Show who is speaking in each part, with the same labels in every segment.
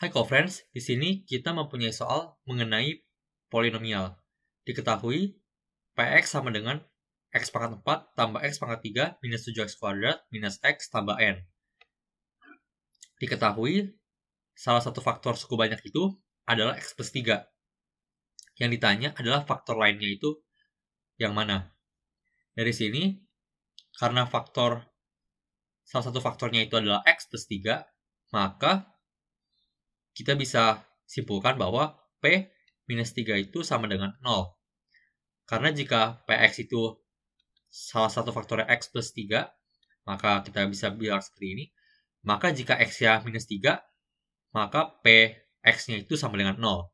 Speaker 1: Hai co-friends, di sini kita mempunyai soal mengenai polinomial. Diketahui Px sama dengan x pangkat 4 tambah x pangkat 3 minus 7x kuadrat minus x tambah n. Diketahui salah satu faktor suku banyak itu adalah x plus 3. Yang ditanya adalah faktor lainnya itu yang mana. Dari sini, karena faktor salah satu faktornya itu adalah x plus 3, maka kita bisa simpulkan bahwa P minus 3 itu sama dengan 0. Karena jika PX itu salah satu faktornya X plus 3, maka kita bisa bilang seperti ini. Maka jika ya X-nya minus 3, maka px nya itu sama dengan 0.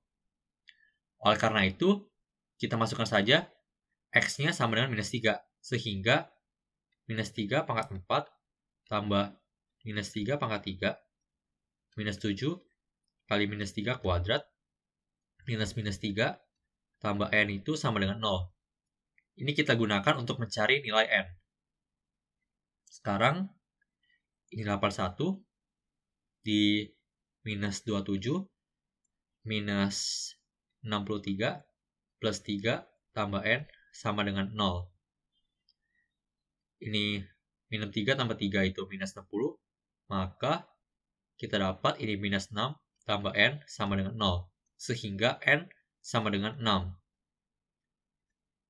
Speaker 1: Oleh karena itu, kita masukkan saja X-nya sama dengan minus 3. Sehingga minus 3 pangkat 4 tambah minus 3 pangkat 3 minus 7 kali minus 3 kuadrat minus minus 3 tambah n itu sama dengan 0. Ini kita gunakan untuk mencari nilai n. Sekarang ini 81 di minus 27 minus 63 plus 3 tambah n sama dengan 0. Ini minus 3 tambah 3 itu minus 60. Maka kita dapat ini minus 6 tambah N sama dengan 0. Sehingga N sama dengan 6.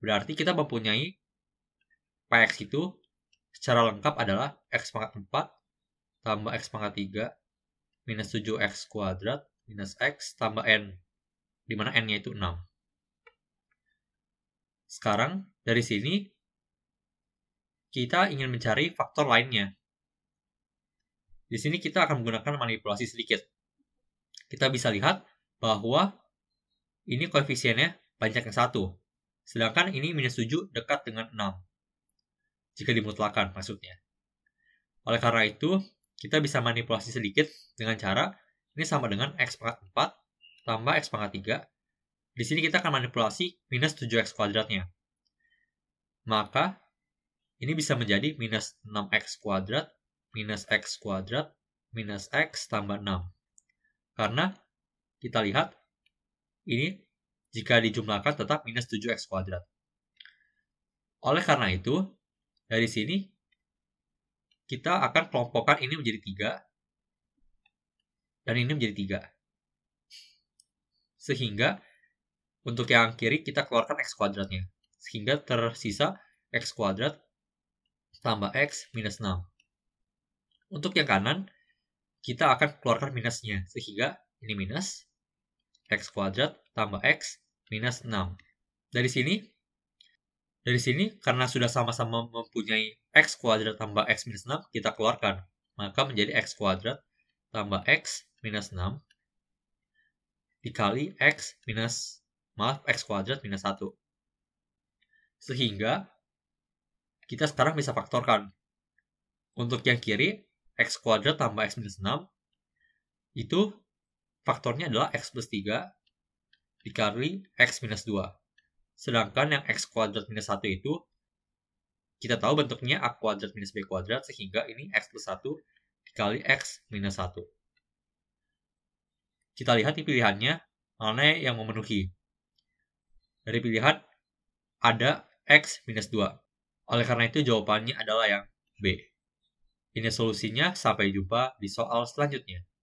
Speaker 1: Berarti kita mempunyai PX itu secara lengkap adalah X pangkat 4 tambah X pangkat 3 minus 7X kuadrat minus X tambah N. Dimana N-nya itu 6. Sekarang dari sini kita ingin mencari faktor lainnya. Di sini kita akan menggunakan manipulasi sedikit kita bisa lihat bahwa ini koefisiennya banyak yang satu. Sedangkan ini minus 7 dekat dengan 6. Jika dimutlakan maksudnya. Oleh karena itu, kita bisa manipulasi sedikit dengan cara ini sama dengan x pangkat 4 tambah x pangkat 3. Di sini kita akan manipulasi minus 7x kuadratnya. Maka, ini bisa menjadi minus 6x kuadrat minus x kuadrat minus x tambah 6. Karena kita lihat ini jika dijumlahkan tetap minus 7x kuadrat. Oleh karena itu, dari sini kita akan kelompokkan ini menjadi 3 dan ini menjadi 3. Sehingga untuk yang kiri kita keluarkan x kuadratnya. Sehingga tersisa x kuadrat tambah x minus 6. Untuk yang kanan, kita akan keluarkan minusnya. Sehingga ini minus X kuadrat tambah X minus 6. Dari sini, dari sini karena sudah sama-sama mempunyai X kuadrat tambah X minus 6, kita keluarkan. Maka menjadi X kuadrat tambah X minus 6 dikali X minus, maaf, X kuadrat minus 1. Sehingga kita sekarang bisa faktorkan. Untuk yang kiri, X kuadrat tambah X minus 6, itu faktornya adalah X plus 3 dikali X minus 2. Sedangkan yang X kuadrat minus 1 itu, kita tahu bentuknya A kuadrat minus B kuadrat, sehingga ini X plus 1 dikali X minus 1. Kita lihat di pilihannya, mana yang memenuhi. Dari pilihan, ada X minus 2. Oleh karena itu jawabannya adalah yang B. Ini solusinya, sampai jumpa di soal selanjutnya.